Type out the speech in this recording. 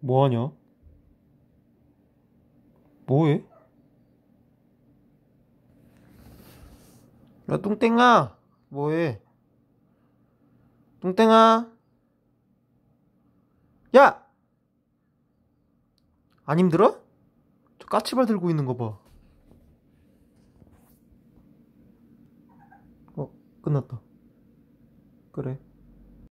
뭐하냐? 뭐해? 야 뚱땡아 뭐해? 뚱땡아 야! 안 힘들어? 저 까치발 들고 있는 거 봐. 어, 끝났다. 그래.